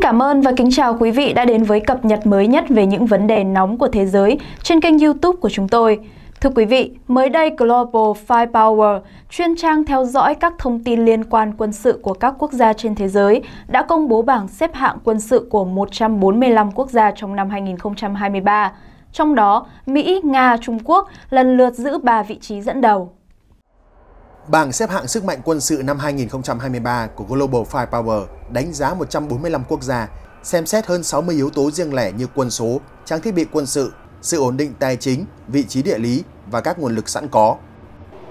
cảm ơn và kính chào quý vị đã đến với cập nhật mới nhất về những vấn đề nóng của thế giới trên kênh YouTube của chúng tôi. Thưa quý vị, mới đây Global Firepower, chuyên trang theo dõi các thông tin liên quan quân sự của các quốc gia trên thế giới, đã công bố bảng xếp hạng quân sự của 145 quốc gia trong năm 2023. Trong đó, Mỹ, Nga, Trung Quốc lần lượt giữ 3 vị trí dẫn đầu. Bảng xếp hạng sức mạnh quân sự năm 2023 của Global Firepower đánh giá 145 quốc gia, xem xét hơn 60 yếu tố riêng lẻ như quân số, trang thiết bị quân sự, sự ổn định tài chính, vị trí địa lý và các nguồn lực sẵn có.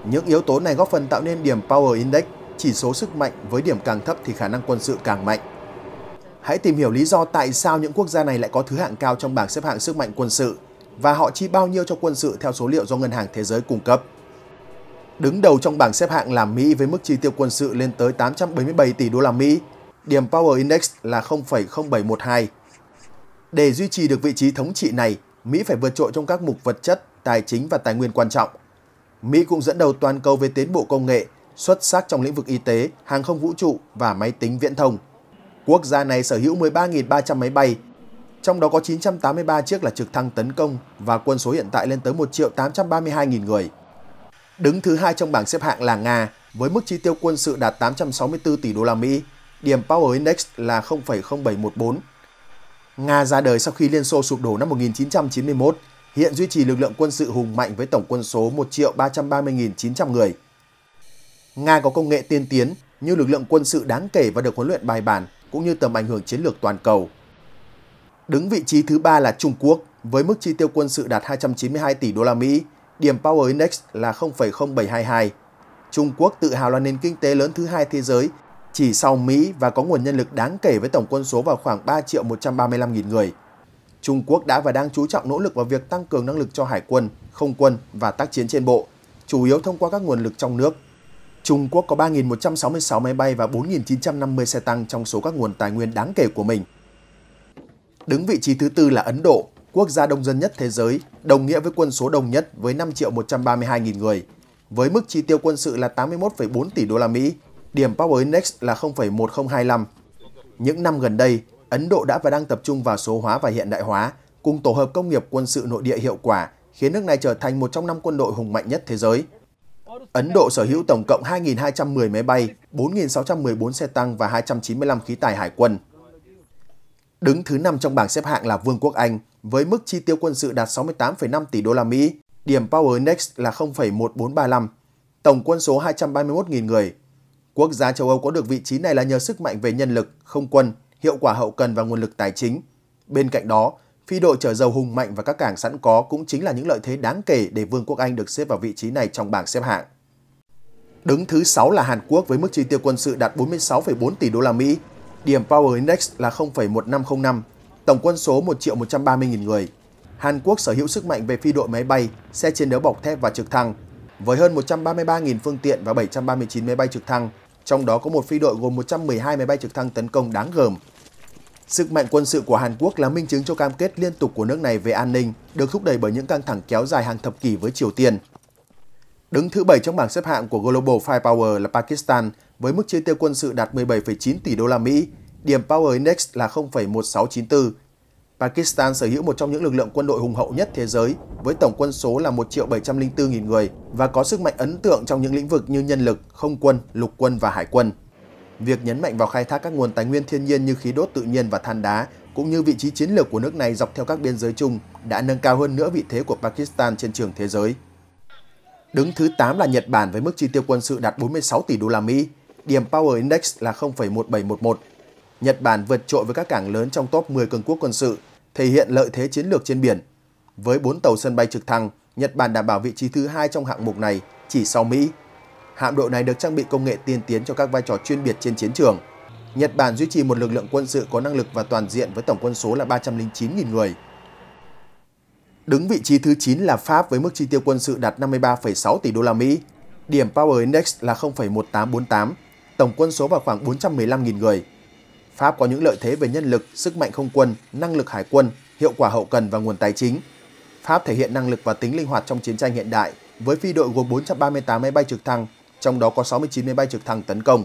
Những yếu tố này góp phần tạo nên điểm Power Index, chỉ số sức mạnh với điểm càng thấp thì khả năng quân sự càng mạnh. Hãy tìm hiểu lý do tại sao những quốc gia này lại có thứ hạng cao trong bảng xếp hạng sức mạnh quân sự và họ chi bao nhiêu cho quân sự theo số liệu do Ngân hàng Thế giới cung cấp đứng đầu trong bảng xếp hạng là Mỹ với mức chi tiêu quân sự lên tới 877 tỷ đô la Mỹ. Điểm Power Index là 0,0712. Để duy trì được vị trí thống trị này, Mỹ phải vượt trội trong các mục vật chất, tài chính và tài nguyên quan trọng. Mỹ cũng dẫn đầu toàn cầu về tiến bộ công nghệ, xuất sắc trong lĩnh vực y tế, hàng không vũ trụ và máy tính viễn thông. Quốc gia này sở hữu 13.300 máy bay, trong đó có 983 chiếc là trực thăng tấn công và quân số hiện tại lên tới 1 832.000 người đứng thứ hai trong bảng xếp hạng là Nga với mức chi tiêu quân sự đạt 864 tỷ đô la Mỹ, điểm Power Index là 0,0714. Nga ra đời sau khi Liên Xô sụp đổ năm 1991, hiện duy trì lực lượng quân sự hùng mạnh với tổng quân số 1.330.900 người. Nga có công nghệ tiên tiến như lực lượng quân sự đáng kể và được huấn luyện bài bản cũng như tầm ảnh hưởng chiến lược toàn cầu. Đứng vị trí thứ ba là Trung Quốc với mức chi tiêu quân sự đạt 292 tỷ đô la Mỹ, Điểm Power Index là 0,0722. Trung Quốc tự hào là nền kinh tế lớn thứ hai thế giới, chỉ sau Mỹ và có nguồn nhân lực đáng kể với tổng quân số vào khoảng 3 triệu 135 nghìn người. Trung Quốc đã và đang chú trọng nỗ lực vào việc tăng cường năng lực cho hải quân, không quân và tác chiến trên bộ, chủ yếu thông qua các nguồn lực trong nước. Trung Quốc có 3.166 máy bay và 4.950 xe tăng trong số các nguồn tài nguyên đáng kể của mình. Đứng vị trí thứ tư là Ấn Độ quốc gia đông dân nhất thế giới, đồng nghĩa với quân số đông nhất với 5 triệu 132 nghìn người. Với mức chi tiêu quân sự là 81,4 tỷ đô la Mỹ, điểm Power Index là 0,1025. Những năm gần đây, Ấn Độ đã và đang tập trung vào số hóa và hiện đại hóa, cùng tổ hợp công nghiệp quân sự nội địa hiệu quả, khiến nước này trở thành một trong năm quân đội hùng mạnh nhất thế giới. Ấn Độ sở hữu tổng cộng 2.210 máy bay, 4.614 xe tăng và 295 khí tài hải quân. Đứng thứ 5 trong bảng xếp hạng là Vương quốc Anh với mức chi tiêu quân sự đạt 68,5 tỷ đô la Mỹ, điểm Power Index là 0,1435, tổng quân số 231.000 người. Quốc gia châu Âu có được vị trí này là nhờ sức mạnh về nhân lực, không quân, hiệu quả hậu cần và nguồn lực tài chính. Bên cạnh đó, phi đội chở dầu hùng mạnh và các cảng sẵn có cũng chính là những lợi thế đáng kể để Vương quốc Anh được xếp vào vị trí này trong bảng xếp hạng. Đứng thứ 6 là Hàn Quốc với mức chi tiêu quân sự đạt 46,4 tỷ đô la Mỹ, điểm Power Index là 0,1505, tổng quân số 1 triệu 130 nghìn người. Hàn Quốc sở hữu sức mạnh về phi đội máy bay, xe chiến đấu bọc thép và trực thăng, với hơn 133.000 phương tiện và 739 máy bay trực thăng, trong đó có một phi đội gồm 112 máy bay trực thăng tấn công đáng gờm. Sức mạnh quân sự của Hàn Quốc là minh chứng cho cam kết liên tục của nước này về an ninh, được thúc đẩy bởi những căng thẳng kéo dài hàng thập kỷ với Triều Tiên. Đứng thứ 7 trong bảng xếp hạng của Global Firepower là Pakistan với mức chi tiêu quân sự đạt 17,9 tỷ đô la Mỹ, Điểm Power Index là 0,1694. Pakistan sở hữu một trong những lực lượng quân đội hùng hậu nhất thế giới với tổng quân số là 1 704.000 người và có sức mạnh ấn tượng trong những lĩnh vực như nhân lực, không quân, lục quân và hải quân. Việc nhấn mạnh vào khai thác các nguồn tài nguyên thiên nhiên như khí đốt tự nhiên và than đá cũng như vị trí chiến lược của nước này dọc theo các biên giới chung đã nâng cao hơn nữa vị thế của Pakistan trên trường thế giới. Đứng thứ 8 là Nhật Bản với mức chi tiêu quân sự đạt 46 tỷ đô la Mỹ, điểm Power Index là 0,1711 Nhật Bản vượt trội với các cảng lớn trong top 10 cường quốc quân sự, thể hiện lợi thế chiến lược trên biển. Với 4 tàu sân bay trực thăng, Nhật Bản đảm bảo vị trí thứ hai trong hạng mục này, chỉ sau Mỹ. Hạm đội này được trang bị công nghệ tiên tiến cho các vai trò chuyên biệt trên chiến trường. Nhật Bản duy trì một lực lượng quân sự có năng lực và toàn diện với tổng quân số là 309.000 người. Đứng vị trí thứ 9 là Pháp với mức chi tiêu quân sự đạt 53,6 tỷ đô la Mỹ. Điểm Power Index là 0,1848, tổng quân số vào khoảng 415.000 người. Pháp có những lợi thế về nhân lực, sức mạnh không quân, năng lực hải quân, hiệu quả hậu cần và nguồn tài chính. Pháp thể hiện năng lực và tính linh hoạt trong chiến tranh hiện đại với phi đội gồm 438 máy bay trực thăng, trong đó có 69 máy bay trực thăng tấn công.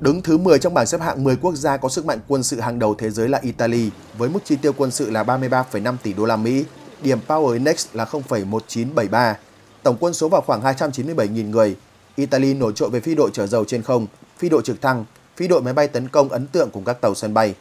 Đứng thứ 10 trong bảng xếp hạng 10 quốc gia có sức mạnh quân sự hàng đầu thế giới là Italy với mức chi tiêu quân sự là 33,5 tỷ đô la Mỹ, điểm Power Index là 0,1973. Tổng quân số vào khoảng 297.000 người. Italy nổi trội về phi đội chở dầu trên không, phi đội trực thăng, phi đội máy bay tấn công ấn tượng cùng các tàu sân bay.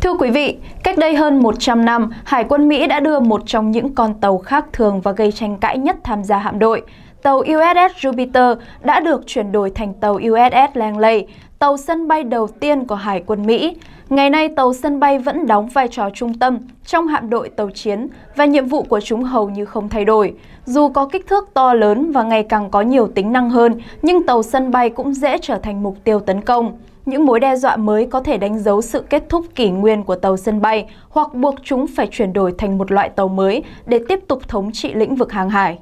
Thưa quý vị, cách đây hơn 100 năm, Hải quân Mỹ đã đưa một trong những con tàu khác thường và gây tranh cãi nhất tham gia hạm đội – tàu USS Jupiter đã được chuyển đổi thành tàu USS Langley, tàu sân bay đầu tiên của Hải quân Mỹ. Ngày nay, tàu sân bay vẫn đóng vai trò trung tâm trong hạm đội tàu chiến và nhiệm vụ của chúng hầu như không thay đổi. Dù có kích thước to lớn và ngày càng có nhiều tính năng hơn, nhưng tàu sân bay cũng dễ trở thành mục tiêu tấn công những mối đe dọa mới có thể đánh dấu sự kết thúc kỷ nguyên của tàu sân bay hoặc buộc chúng phải chuyển đổi thành một loại tàu mới để tiếp tục thống trị lĩnh vực hàng hải.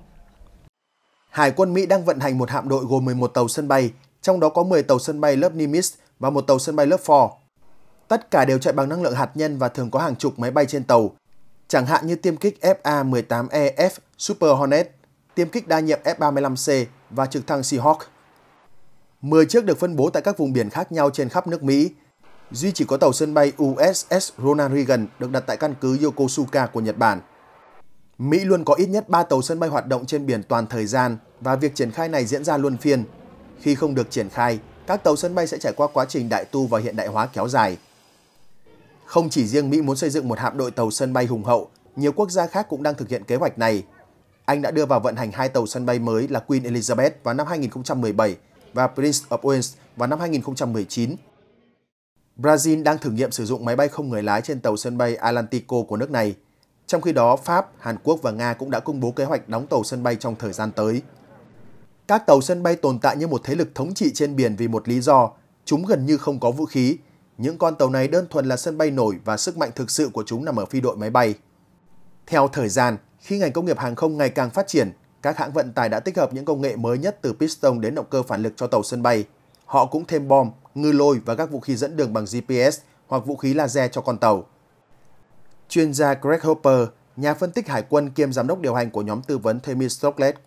Hải quân Mỹ đang vận hành một hạm đội gồm 11 tàu sân bay, trong đó có 10 tàu sân bay lớp Nimitz và một tàu sân bay lớp Ford. Tất cả đều chạy bằng năng lượng hạt nhân và thường có hàng chục máy bay trên tàu, chẳng hạn như tiêm kích FA-18EF e Super Hornet, tiêm kích đa nhiệm F-35C và trực thăng Seahawk. 10 chiếc được phân bố tại các vùng biển khác nhau trên khắp nước Mỹ. Duy chỉ có tàu sân bay USS Ronald Reagan được đặt tại căn cứ Yokosuka của Nhật Bản. Mỹ luôn có ít nhất 3 tàu sân bay hoạt động trên biển toàn thời gian và việc triển khai này diễn ra luôn phiên. Khi không được triển khai, các tàu sân bay sẽ trải qua quá trình đại tu và hiện đại hóa kéo dài. Không chỉ riêng Mỹ muốn xây dựng một hạm đội tàu sân bay hùng hậu, nhiều quốc gia khác cũng đang thực hiện kế hoạch này. Anh đã đưa vào vận hành hai tàu sân bay mới là Queen Elizabeth vào năm 2017 và Prince of Wales vào năm 2019. Brazil đang thử nghiệm sử dụng máy bay không người lái trên tàu sân bay Atlantico của nước này trong khi đó, Pháp, Hàn Quốc và Nga cũng đã công bố kế hoạch đóng tàu sân bay trong thời gian tới. Các tàu sân bay tồn tại như một thế lực thống trị trên biển vì một lý do, chúng gần như không có vũ khí. Những con tàu này đơn thuần là sân bay nổi và sức mạnh thực sự của chúng nằm ở phi đội máy bay. Theo thời gian, khi ngành công nghiệp hàng không ngày càng phát triển, các hãng vận tải đã tích hợp những công nghệ mới nhất từ piston đến động cơ phản lực cho tàu sân bay. Họ cũng thêm bom, ngư lôi và các vũ khí dẫn đường bằng GPS hoặc vũ khí laser cho con tàu. Chuyên gia Greg Hopper, nhà phân tích hải quân kiêm giám đốc điều hành của nhóm tư vấn Themis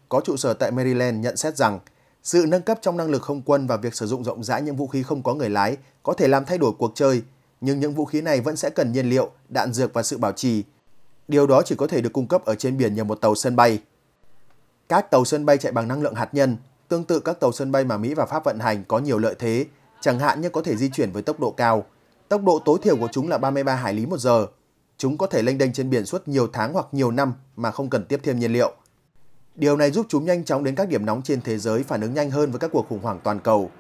có trụ sở tại Maryland nhận xét rằng sự nâng cấp trong năng lực không quân và việc sử dụng rộng rãi những vũ khí không có người lái có thể làm thay đổi cuộc chơi, nhưng những vũ khí này vẫn sẽ cần nhiên liệu, đạn dược và sự bảo trì. Điều đó chỉ có thể được cung cấp ở trên biển nhờ một tàu sân bay. Các tàu sân bay chạy bằng năng lượng hạt nhân, tương tự các tàu sân bay mà Mỹ và Pháp vận hành có nhiều lợi thế, chẳng hạn như có thể di chuyển với tốc độ cao. Tốc độ tối thiểu của chúng là 33 hải lý một giờ, chúng có thể lênh đênh trên biển suốt nhiều tháng hoặc nhiều năm mà không cần tiếp thêm nhiên liệu. Điều này giúp chúng nhanh chóng đến các điểm nóng trên thế giới phản ứng nhanh hơn với các cuộc khủng hoảng toàn cầu.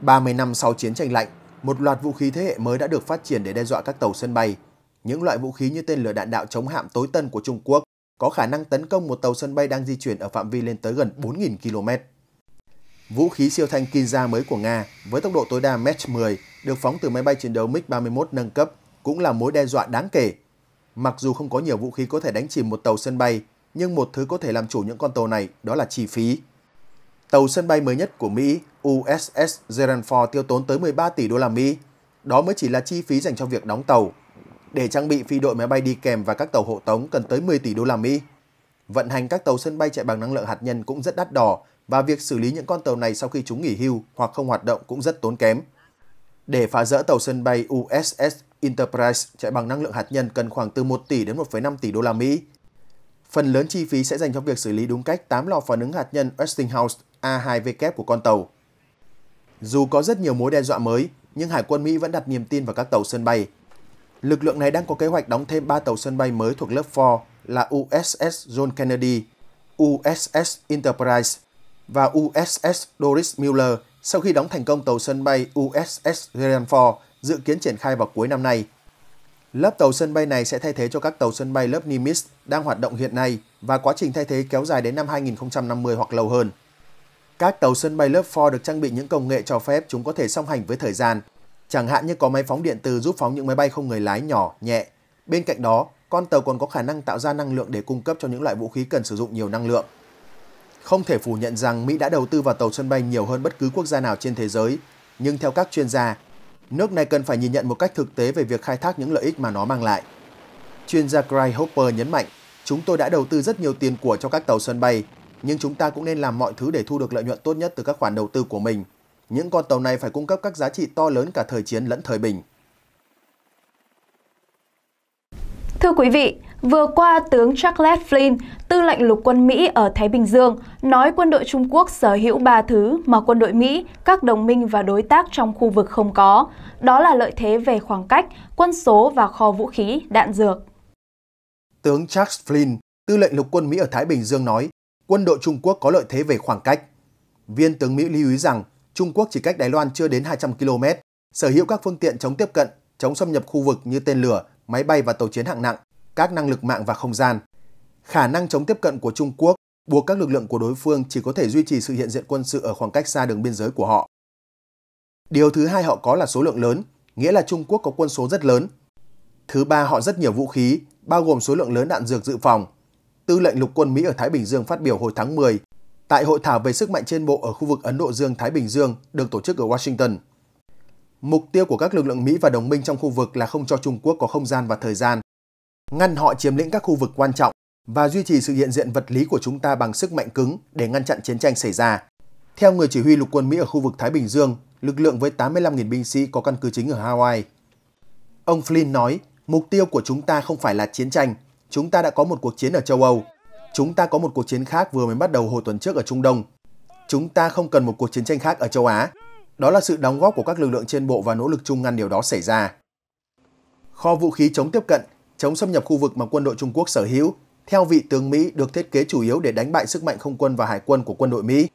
30 năm sau chiến tranh lạnh, một loạt vũ khí thế hệ mới đã được phát triển để đe dọa các tàu sân bay. Những loại vũ khí như tên lửa đạn đạo chống hạm tối tân của Trung Quốc có khả năng tấn công một tàu sân bay đang di chuyển ở phạm vi lên tới gần 4.000 km. Vũ khí siêu thanh Kinza mới của Nga với tốc độ tối đa Mach 10 được phóng từ máy bay chiến đấu MiG-31 nâng cấp cũng là mối đe dọa đáng kể. Mặc dù không có nhiều vũ khí có thể đánh chìm một tàu sân bay, nhưng một thứ có thể làm chủ những con tàu này đó là chi phí. Tàu sân bay mới nhất của Mỹ, USS Gerald Ford tiêu tốn tới 13 tỷ đô la Mỹ. Đó mới chỉ là chi phí dành cho việc đóng tàu. Để trang bị phi đội máy bay đi kèm và các tàu hộ tống cần tới 10 tỷ đô la Mỹ. Vận hành các tàu sân bay chạy bằng năng lượng hạt nhân cũng rất đắt đỏ và việc xử lý những con tàu này sau khi chúng nghỉ hưu hoặc không hoạt động cũng rất tốn kém. Để phá rỡ tàu sân bay USS Enterprise chạy bằng năng lượng hạt nhân cần khoảng từ 1 tỷ đến 1,5 tỷ đô la Mỹ. Phần lớn chi phí sẽ dành cho việc xử lý đúng cách 8 lò phản ứng hạt nhân Westinghouse A2W của con tàu. Dù có rất nhiều mối đe dọa mới, nhưng Hải quân Mỹ vẫn đặt niềm tin vào các tàu sân bay. Lực lượng này đang có kế hoạch đóng thêm 3 tàu sân bay mới thuộc lớp 4 là USS John Kennedy, USS Enterprise và USS Doris Miller sau khi đóng thành công tàu sân bay USS Gerald Ford dự kiến triển khai vào cuối năm nay. Lớp tàu sân bay này sẽ thay thế cho các tàu sân bay lớp Nimitz đang hoạt động hiện nay và quá trình thay thế kéo dài đến năm 2050 hoặc lâu hơn. Các tàu sân bay lớp Ford được trang bị những công nghệ cho phép chúng có thể song hành với thời gian, chẳng hạn như có máy phóng điện từ giúp phóng những máy bay không người lái nhỏ, nhẹ. Bên cạnh đó, con tàu còn có khả năng tạo ra năng lượng để cung cấp cho những loại vũ khí cần sử dụng nhiều năng lượng. Không thể phủ nhận rằng Mỹ đã đầu tư vào tàu sân bay nhiều hơn bất cứ quốc gia nào trên thế giới, nhưng theo các chuyên gia, nước này cần phải nhìn nhận một cách thực tế về việc khai thác những lợi ích mà nó mang lại. Chuyên gia Craig Hopper nhấn mạnh, chúng tôi đã đầu tư rất nhiều tiền của cho các tàu sân bay, nhưng chúng ta cũng nên làm mọi thứ để thu được lợi nhuận tốt nhất từ các khoản đầu tư của mình. Những con tàu này phải cung cấp các giá trị to lớn cả thời chiến lẫn thời bình. Thưa quý vị, Vừa qua, tướng Charles Flynn, tư lệnh lục quân Mỹ ở Thái Bình Dương, nói quân đội Trung Quốc sở hữu ba thứ mà quân đội Mỹ, các đồng minh và đối tác trong khu vực không có, đó là lợi thế về khoảng cách, quân số và kho vũ khí, đạn dược. Tướng Charles Flynn, tư lệnh lục quân Mỹ ở Thái Bình Dương nói, quân đội Trung Quốc có lợi thế về khoảng cách. Viên tướng Mỹ lưu ý rằng, Trung Quốc chỉ cách Đài Loan chưa đến 200 km, sở hữu các phương tiện chống tiếp cận, chống xâm nhập khu vực như tên lửa, máy bay và tàu chiến hạng nặng, các năng lực mạng và không gian. Khả năng chống tiếp cận của Trung Quốc buộc các lực lượng của đối phương chỉ có thể duy trì sự hiện diện quân sự ở khoảng cách xa đường biên giới của họ. Điều thứ hai họ có là số lượng lớn, nghĩa là Trung Quốc có quân số rất lớn. Thứ ba họ rất nhiều vũ khí, bao gồm số lượng lớn đạn dược dự phòng. Tư lệnh lục quân Mỹ ở Thái Bình Dương phát biểu hồi tháng 10 tại hội thảo về sức mạnh trên bộ ở khu vực Ấn Độ Dương-Thái Bình Dương được tổ chức ở Washington. Mục tiêu của các lực lượng Mỹ và đồng minh trong khu vực là không cho Trung Quốc có không gian và thời gian ngăn họ chiếm lĩnh các khu vực quan trọng và duy trì sự hiện diện vật lý của chúng ta bằng sức mạnh cứng để ngăn chặn chiến tranh xảy ra. Theo người chỉ huy lục quân Mỹ ở khu vực Thái Bình Dương, lực lượng với 85.000 binh sĩ có căn cứ chính ở Hawaii. Ông Flynn nói, mục tiêu của chúng ta không phải là chiến tranh, chúng ta đã có một cuộc chiến ở châu Âu. Chúng ta có một cuộc chiến khác vừa mới bắt đầu hồi tuần trước ở Trung Đông. Chúng ta không cần một cuộc chiến tranh khác ở châu Á. Đó là sự đóng góp của các lực lượng trên bộ và nỗ lực chung ngăn điều đó xảy ra. Kho vũ khí chống tiếp cận chống xâm nhập khu vực mà quân đội Trung Quốc sở hữu, theo vị tướng Mỹ được thiết kế chủ yếu để đánh bại sức mạnh không quân và hải quân của quân đội Mỹ.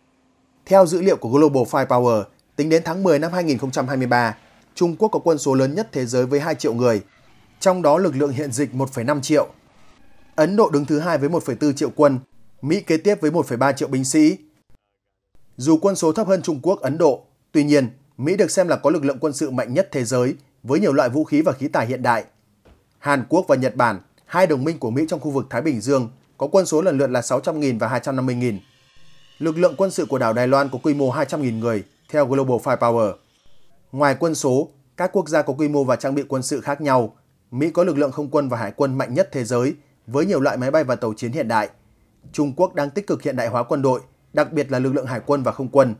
Theo dữ liệu của Global Firepower, tính đến tháng 10 năm 2023, Trung Quốc có quân số lớn nhất thế giới với 2 triệu người, trong đó lực lượng hiện dịch 1,5 triệu. Ấn Độ đứng thứ hai với 1,4 triệu quân, Mỹ kế tiếp với 1,3 triệu binh sĩ. Dù quân số thấp hơn Trung Quốc, Ấn Độ, tuy nhiên, Mỹ được xem là có lực lượng quân sự mạnh nhất thế giới với nhiều loại vũ khí và khí tài hiện đại – Hàn Quốc và Nhật Bản, hai đồng minh của Mỹ trong khu vực Thái Bình Dương, có quân số lần lượt là 600.000 và 250.000. Lực lượng quân sự của đảo Đài Loan có quy mô 200.000 người, theo Global Firepower. Ngoài quân số, các quốc gia có quy mô và trang bị quân sự khác nhau. Mỹ có lực lượng không quân và hải quân mạnh nhất thế giới, với nhiều loại máy bay và tàu chiến hiện đại. Trung Quốc đang tích cực hiện đại hóa quân đội, đặc biệt là lực lượng hải quân và không quân.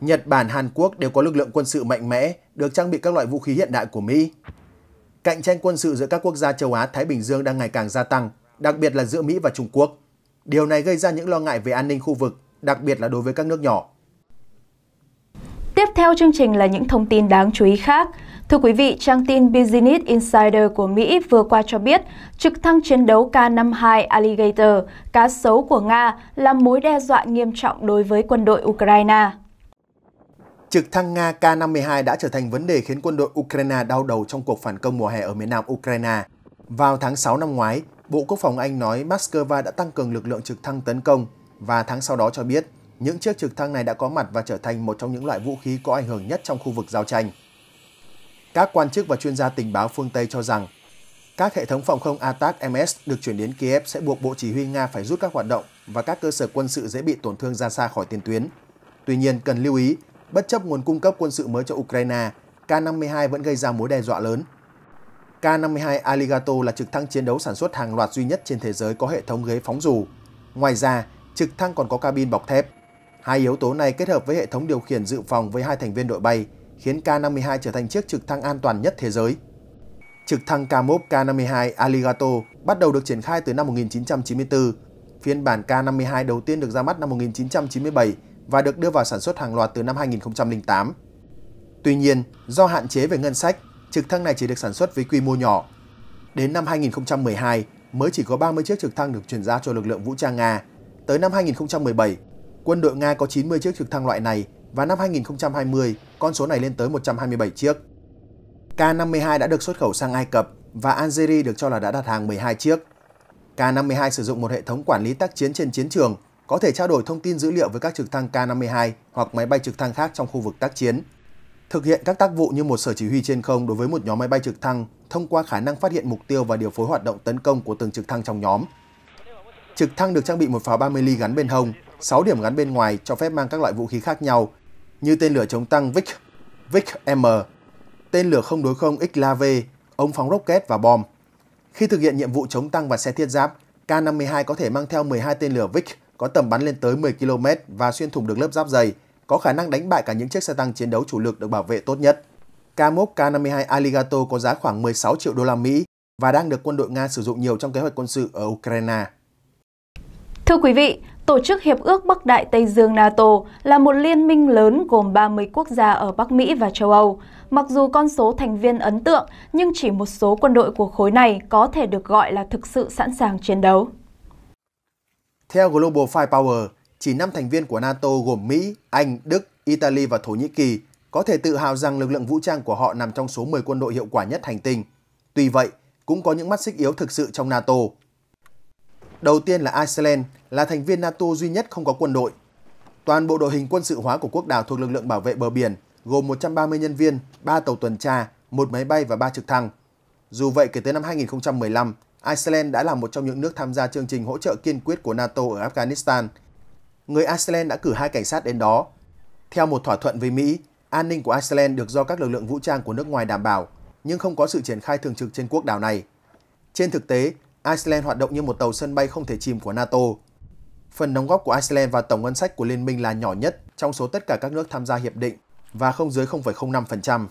Nhật Bản, Hàn Quốc đều có lực lượng quân sự mạnh mẽ, được trang bị các loại vũ khí hiện đại của Mỹ cạnh tranh quân sự giữa các quốc gia châu Á-Thái Bình Dương đang ngày càng gia tăng, đặc biệt là giữa Mỹ và Trung Quốc. Điều này gây ra những lo ngại về an ninh khu vực, đặc biệt là đối với các nước nhỏ. Tiếp theo chương trình là những thông tin đáng chú ý khác. Thưa quý vị, trang tin Business Insider của Mỹ vừa qua cho biết trực thăng chiến đấu K-52 Alligator, cá sấu của Nga, là mối đe dọa nghiêm trọng đối với quân đội Ukraine trực thăng Nga K-52 đã trở thành vấn đề khiến quân đội Ukraine đau đầu trong cuộc phản công mùa hè ở miền nam Ukraine. Vào tháng 6 năm ngoái, Bộ Quốc phòng Anh nói Moscow đã tăng cường lực lượng trực thăng tấn công và tháng sau đó cho biết những chiếc trực thăng này đã có mặt và trở thành một trong những loại vũ khí có ảnh hưởng nhất trong khu vực giao tranh. Các quan chức và chuyên gia tình báo phương Tây cho rằng các hệ thống phòng không ATAC MS được chuyển đến Kiev sẽ buộc Bộ Chỉ huy Nga phải rút các hoạt động và các cơ sở quân sự dễ bị tổn thương ra xa khỏi tiền tuyến. Tuy nhiên, cần lưu ý Bất chấp nguồn cung cấp quân sự mới cho Ukraine, K-52 vẫn gây ra mối đe dọa lớn. K-52 Aligato là trực thăng chiến đấu sản xuất hàng loạt duy nhất trên thế giới có hệ thống ghế phóng dù. Ngoài ra, trực thăng còn có cabin bọc thép. Hai yếu tố này kết hợp với hệ thống điều khiển dự phòng với hai thành viên đội bay, khiến K-52 trở thành chiếc trực thăng an toàn nhất thế giới. Trực thăng Kamov K-52 Aligato bắt đầu được triển khai từ năm 1994. Phiên bản K-52 đầu tiên được ra mắt năm 1997 và được đưa vào sản xuất hàng loạt từ năm 2008. Tuy nhiên, do hạn chế về ngân sách, trực thăng này chỉ được sản xuất với quy mô nhỏ. Đến năm 2012 mới chỉ có 30 chiếc trực thăng được chuyển giao cho lực lượng vũ trang Nga. Tới năm 2017, quân đội Nga có 90 chiếc trực thăng loại này và năm 2020 con số này lên tới 127 chiếc. K-52 đã được xuất khẩu sang Ai Cập và Algeria được cho là đã đặt hàng 12 chiếc. K-52 sử dụng một hệ thống quản lý tác chiến trên chiến trường có thể trao đổi thông tin dữ liệu với các trực thăng K-52 hoặc máy bay trực thăng khác trong khu vực tác chiến. Thực hiện các tác vụ như một sở chỉ huy trên không đối với một nhóm máy bay trực thăng thông qua khả năng phát hiện mục tiêu và điều phối hoạt động tấn công của từng trực thăng trong nhóm. Trực thăng được trang bị một pháo 30 ly gắn bên hông, 6 điểm gắn bên ngoài cho phép mang các loại vũ khí khác nhau như tên lửa chống tăng Vic, Vic M, tên lửa không đối không XLAV, ống phóng rocket và bom. Khi thực hiện nhiệm vụ chống tăng và xe thiết giáp, K-52 có thể mang theo 12 tên lửa Vic có tầm bắn lên tới 10 km và xuyên thủng được lớp giáp dày, có khả năng đánh bại cả những chiếc xe tăng chiến đấu chủ lực được bảo vệ tốt nhất. Kamok K-52 Aligato có giá khoảng 16 triệu đô la Mỹ và đang được quân đội Nga sử dụng nhiều trong kế hoạch quân sự ở Ukraine. Thưa quý vị, Tổ chức Hiệp ước Bắc Đại Tây Dương NATO là một liên minh lớn gồm 30 quốc gia ở Bắc Mỹ và châu Âu. Mặc dù con số thành viên ấn tượng, nhưng chỉ một số quân đội của khối này có thể được gọi là thực sự sẵn sàng chiến đấu. Theo Global Firepower, chỉ 5 thành viên của NATO gồm Mỹ, Anh, Đức, Italy và Thổ Nhĩ Kỳ có thể tự hào rằng lực lượng vũ trang của họ nằm trong số 10 quân đội hiệu quả nhất hành tinh. Tuy vậy, cũng có những mắt xích yếu thực sự trong NATO. Đầu tiên là Iceland, là thành viên NATO duy nhất không có quân đội. Toàn bộ đội hình quân sự hóa của quốc đảo thuộc lực lượng bảo vệ bờ biển, gồm 130 nhân viên, 3 tàu tuần tra, một máy bay và 3 trực thăng. Dù vậy, kể tới năm 2015, Iceland đã là một trong những nước tham gia chương trình hỗ trợ kiên quyết của NATO ở Afghanistan. Người Iceland đã cử hai cảnh sát đến đó. Theo một thỏa thuận với Mỹ, an ninh của Iceland được do các lực lượng vũ trang của nước ngoài đảm bảo, nhưng không có sự triển khai thường trực trên quốc đảo này. Trên thực tế, Iceland hoạt động như một tàu sân bay không thể chìm của NATO. Phần đóng góp của Iceland vào tổng ngân sách của liên minh là nhỏ nhất trong số tất cả các nước tham gia hiệp định và không dưới 0,05%.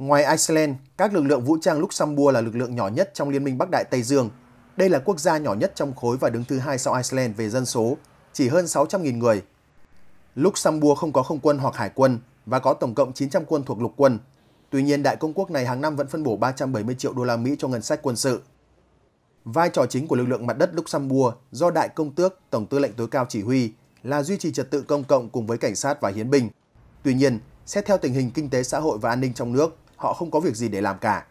Ngoài Iceland, các lực lượng vũ trang Luxembourg là lực lượng nhỏ nhất trong Liên minh Bắc Đại Tây Dương. Đây là quốc gia nhỏ nhất trong khối và đứng thứ hai sau Iceland về dân số, chỉ hơn 600.000 người. Luxembourg không có không quân hoặc hải quân và có tổng cộng 900 quân thuộc lục quân. Tuy nhiên, đại công quốc này hàng năm vẫn phân bổ 370 triệu đô la Mỹ cho ngân sách quân sự. Vai trò chính của lực lượng mặt đất Luxembourg do đại công tước, tổng tư lệnh tối cao chỉ huy là duy trì trật tự công cộng cùng với cảnh sát và hiến binh. Tuy nhiên, xét theo tình hình kinh tế xã hội và an ninh trong nước, họ không có việc gì để làm cả.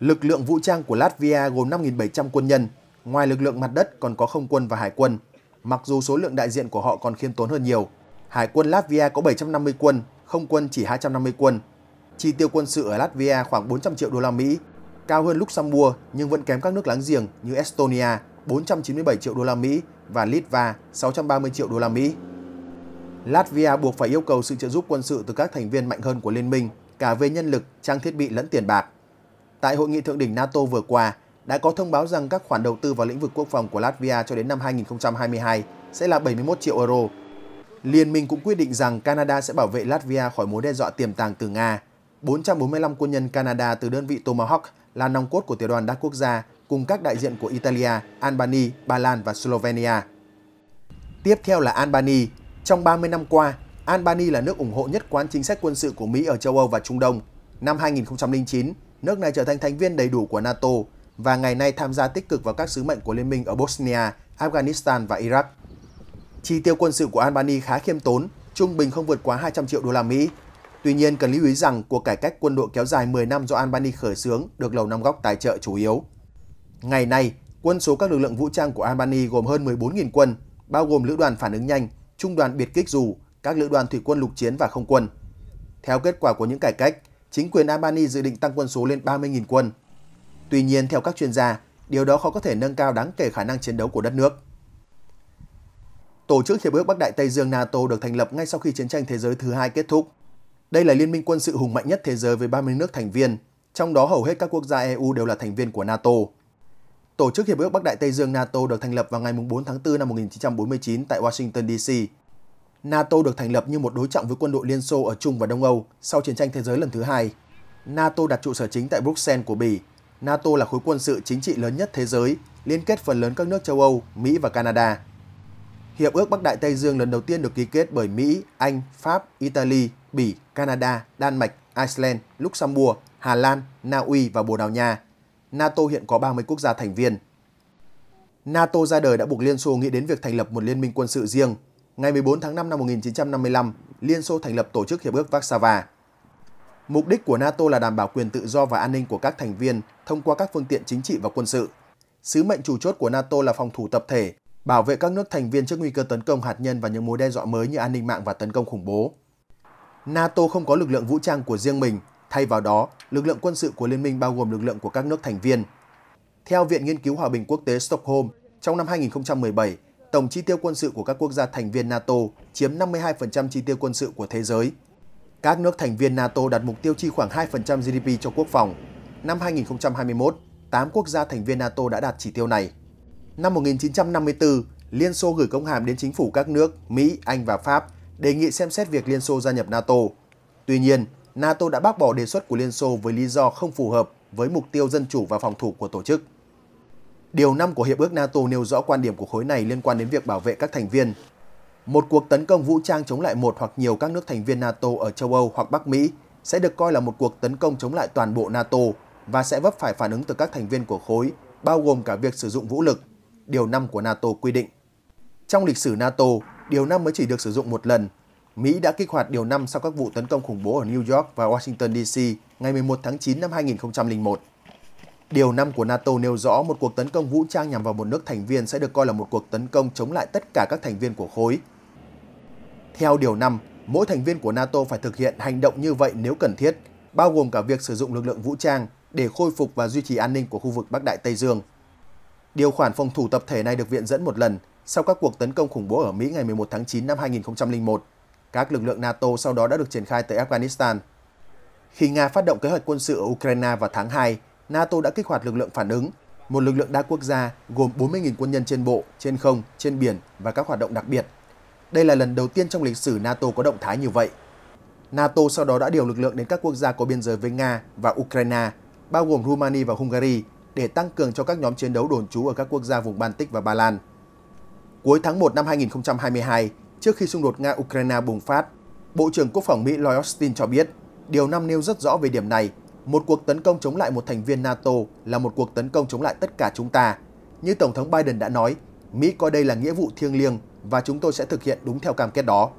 Lực lượng vũ trang của Latvia gồm 5.700 quân nhân, ngoài lực lượng mặt đất còn có không quân và hải quân. Mặc dù số lượng đại diện của họ còn khiêm tốn hơn nhiều, hải quân Latvia có 750 quân, không quân chỉ 250 quân. Chi tiêu quân sự ở Latvia khoảng 400 triệu đô la Mỹ, cao hơn Luxembourg nhưng vẫn kém các nước láng giềng như Estonia 497 triệu đô la Mỹ và Litva 630 triệu đô la Mỹ. Latvia buộc phải yêu cầu sự trợ giúp quân sự từ các thành viên mạnh hơn của liên minh cả về nhân lực, trang thiết bị lẫn tiền bạc. Tại hội nghị thượng đỉnh NATO vừa qua, đã có thông báo rằng các khoản đầu tư vào lĩnh vực quốc phòng của Latvia cho đến năm 2022 sẽ là 71 triệu euro. Liên minh cũng quyết định rằng Canada sẽ bảo vệ Latvia khỏi mối đe dọa tiềm tàng từ Nga. 445 quân nhân Canada từ đơn vị Tomahawk là nòng cốt của tiểu đoàn đa quốc gia cùng các đại diện của Italia, Albania, Ba Lan và Slovenia. Tiếp theo là Albania. Trong 30 năm qua, Albany là nước ủng hộ nhất quán chính sách quân sự của Mỹ ở châu Âu và Trung Đông. Năm 2009, nước này trở thành thành viên đầy đủ của NATO và ngày nay tham gia tích cực vào các sứ mệnh của liên minh ở Bosnia, Afghanistan và Iraq. Chi tiêu quân sự của Albany khá khiêm tốn, trung bình không vượt quá 200 triệu đô la Mỹ. Tuy nhiên, cần lưu ý rằng cuộc cải cách quân đội kéo dài 10 năm do Albany khởi xướng được Lầu Năm Góc tài trợ chủ yếu. Ngày nay, quân số các lực lượng vũ trang của Albany gồm hơn 14.000 quân, bao gồm lữ đoàn phản ứng nhanh, trung đoàn biệt kích dù, các lữ đoàn thủy quân lục chiến và không quân. Theo kết quả của những cải cách, chính quyền Albany dự định tăng quân số lên 30.000 quân. Tuy nhiên, theo các chuyên gia, điều đó khó có thể nâng cao đáng kể khả năng chiến đấu của đất nước. Tổ chức Hiệp ước Bắc Đại Tây Dương NATO được thành lập ngay sau khi chiến tranh thế giới thứ hai kết thúc. Đây là liên minh quân sự hùng mạnh nhất thế giới với 30 nước thành viên, trong đó hầu hết các quốc gia EU đều là thành viên của NATO. Tổ chức Hiệp ước Bắc Đại Tây Dương NATO được thành lập vào ngày 4 tháng 4 năm 1949 tại Washington, D.C. NATO được thành lập như một đối trọng với quân đội Liên Xô ở Trung và Đông Âu sau chiến tranh thế giới lần thứ hai. NATO đặt trụ sở chính tại Bruxelles của Bỉ. NATO là khối quân sự chính trị lớn nhất thế giới, liên kết phần lớn các nước châu Âu, Mỹ và Canada. Hiệp ước Bắc Đại Tây Dương lần đầu tiên được ký kết bởi Mỹ, Anh, Pháp, Italy, Bỉ, Canada, Đan Mạch, Iceland, Luxembourg, Hà Lan, Na Uy và Bồ Đào Nha. NATO hiện có 30 quốc gia thành viên. NATO ra đời đã buộc Liên Xô nghĩ đến việc thành lập một liên minh quân sự riêng ngày 14 tháng 5 năm 1955, Liên Xô thành lập Tổ chức Hiệp ước Warsaw. Mục đích của NATO là đảm bảo quyền tự do và an ninh của các thành viên thông qua các phương tiện chính trị và quân sự. Sứ mệnh chủ chốt của NATO là phòng thủ tập thể, bảo vệ các nước thành viên trước nguy cơ tấn công hạt nhân và những mối đe dọa mới như an ninh mạng và tấn công khủng bố. NATO không có lực lượng vũ trang của riêng mình, thay vào đó, lực lượng quân sự của liên minh bao gồm lực lượng của các nước thành viên. Theo Viện Nghiên cứu Hòa bình Quốc tế Stockholm, trong năm 2017, tổng chi tiêu quân sự của các quốc gia thành viên NATO chiếm 52% chi tiêu quân sự của thế giới. Các nước thành viên NATO đặt mục tiêu chi khoảng 2% GDP cho quốc phòng. Năm 2021, 8 quốc gia thành viên NATO đã đạt chỉ tiêu này. Năm 1954, Liên Xô gửi công hàm đến chính phủ các nước Mỹ, Anh và Pháp đề nghị xem xét việc Liên Xô gia nhập NATO. Tuy nhiên, NATO đã bác bỏ đề xuất của Liên Xô với lý do không phù hợp với mục tiêu dân chủ và phòng thủ của tổ chức. Điều 5 của Hiệp ước NATO nêu rõ quan điểm của khối này liên quan đến việc bảo vệ các thành viên. Một cuộc tấn công vũ trang chống lại một hoặc nhiều các nước thành viên NATO ở châu Âu hoặc Bắc Mỹ sẽ được coi là một cuộc tấn công chống lại toàn bộ NATO và sẽ vấp phải phản ứng từ các thành viên của khối, bao gồm cả việc sử dụng vũ lực, điều 5 của NATO quy định. Trong lịch sử NATO, điều 5 mới chỉ được sử dụng một lần. Mỹ đã kích hoạt điều 5 sau các vụ tấn công khủng bố ở New York và Washington DC ngày 11 tháng 9 năm 2001. Điều 5 của NATO nêu rõ một cuộc tấn công vũ trang nhằm vào một nước thành viên sẽ được coi là một cuộc tấn công chống lại tất cả các thành viên của khối. Theo điều 5, mỗi thành viên của NATO phải thực hiện hành động như vậy nếu cần thiết, bao gồm cả việc sử dụng lực lượng vũ trang để khôi phục và duy trì an ninh của khu vực Bắc Đại Tây Dương. Điều khoản phòng thủ tập thể này được viện dẫn một lần sau các cuộc tấn công khủng bố ở Mỹ ngày 11 tháng 9 năm 2001. Các lực lượng NATO sau đó đã được triển khai tới Afghanistan. Khi Nga phát động kế hoạch quân sự ở Ukraine vào tháng 2, NATO đã kích hoạt lực lượng phản ứng, một lực lượng đa quốc gia gồm 40.000 quân nhân trên bộ, trên không, trên biển và các hoạt động đặc biệt. Đây là lần đầu tiên trong lịch sử NATO có động thái như vậy. NATO sau đó đã điều lực lượng đến các quốc gia có biên giới với Nga và Ukraine, bao gồm Rumania và Hungary, để tăng cường cho các nhóm chiến đấu đồn trú ở các quốc gia vùng Baltic và Ba Lan. Cuối tháng 1 năm 2022, trước khi xung đột Nga-Ukraine bùng phát, Bộ trưởng Quốc phòng Mỹ Lloyd Austin cho biết, điều năm nêu rất rõ về điểm này một cuộc tấn công chống lại một thành viên NATO là một cuộc tấn công chống lại tất cả chúng ta. Như Tổng thống Biden đã nói, Mỹ coi đây là nghĩa vụ thiêng liêng và chúng tôi sẽ thực hiện đúng theo cam kết đó.